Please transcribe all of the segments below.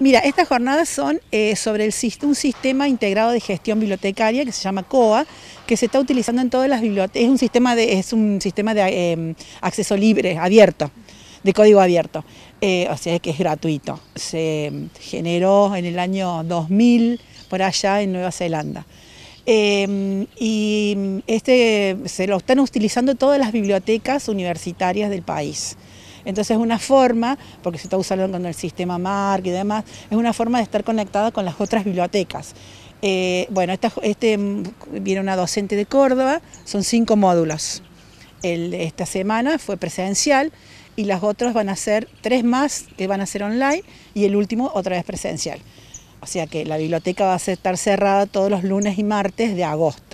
Mira, estas jornadas son eh, sobre el, un sistema integrado de gestión bibliotecaria que se llama COA, que se está utilizando en todas las bibliotecas. Es un sistema de, sistema de em, acceso libre, abierto, de código abierto, eh, o sea que es gratuito. Se generó en el año 2000 por allá en Nueva Zelanda. Em, y este se lo están utilizando todas las bibliotecas universitarias del país. Entonces es una forma, porque se está usando con el sistema MARC y demás, es una forma de estar conectada con las otras bibliotecas. Eh, bueno, este mm, viene una docente de Córdoba, son cinco módulos. esta semana fue presencial y las otras van a ser tres más que van a ser online y el último otra vez presencial. O sea que la biblioteca va a estar cerrada todos los lunes y martes de agosto.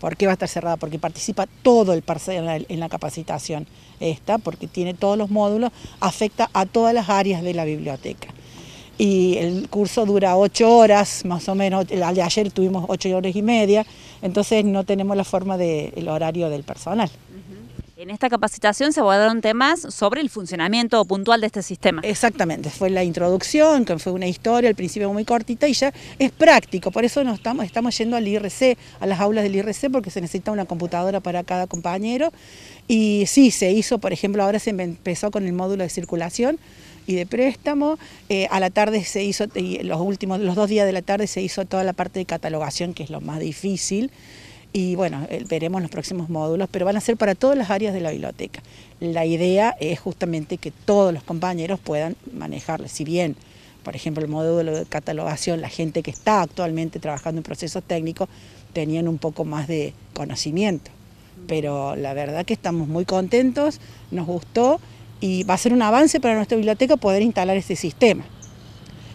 ¿Por qué va a estar cerrada? Porque participa todo el personal en la capacitación esta, porque tiene todos los módulos, afecta a todas las áreas de la biblioteca. Y el curso dura ocho horas, más o menos, el de ayer tuvimos ocho horas y media, entonces no tenemos la forma del horario del personal. En esta capacitación se abordaron temas sobre el funcionamiento puntual de este sistema. Exactamente, fue la introducción, que fue una historia al principio muy cortita y ya es práctico, por eso estamos, estamos yendo al IRC, a las aulas del IRC, porque se necesita una computadora para cada compañero. Y sí, se hizo, por ejemplo, ahora se empezó con el módulo de circulación y de préstamo. Eh, a la tarde se hizo, los últimos, los dos días de la tarde se hizo toda la parte de catalogación, que es lo más difícil y bueno, eh, veremos los próximos módulos, pero van a ser para todas las áreas de la biblioteca. La idea es justamente que todos los compañeros puedan manejarlo, si bien por ejemplo, el módulo de catalogación, la gente que está actualmente trabajando en procesos técnicos tenían un poco más de conocimiento. Pero la verdad que estamos muy contentos, nos gustó y va a ser un avance para nuestra biblioteca poder instalar este sistema.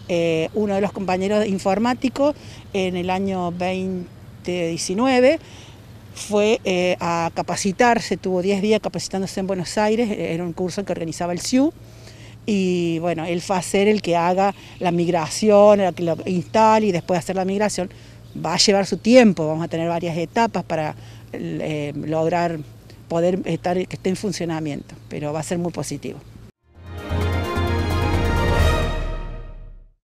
Eh, uno de los compañeros informáticos en el año 20 19 fue eh, a capacitarse, tuvo 10 días capacitándose en Buenos Aires, eh, era un curso que organizaba el CIU, y bueno, él fue a ser el que haga la migración, el que lo instale y después de hacer la migración, va a llevar su tiempo, vamos a tener varias etapas para eh, lograr poder estar, que esté en funcionamiento, pero va a ser muy positivo.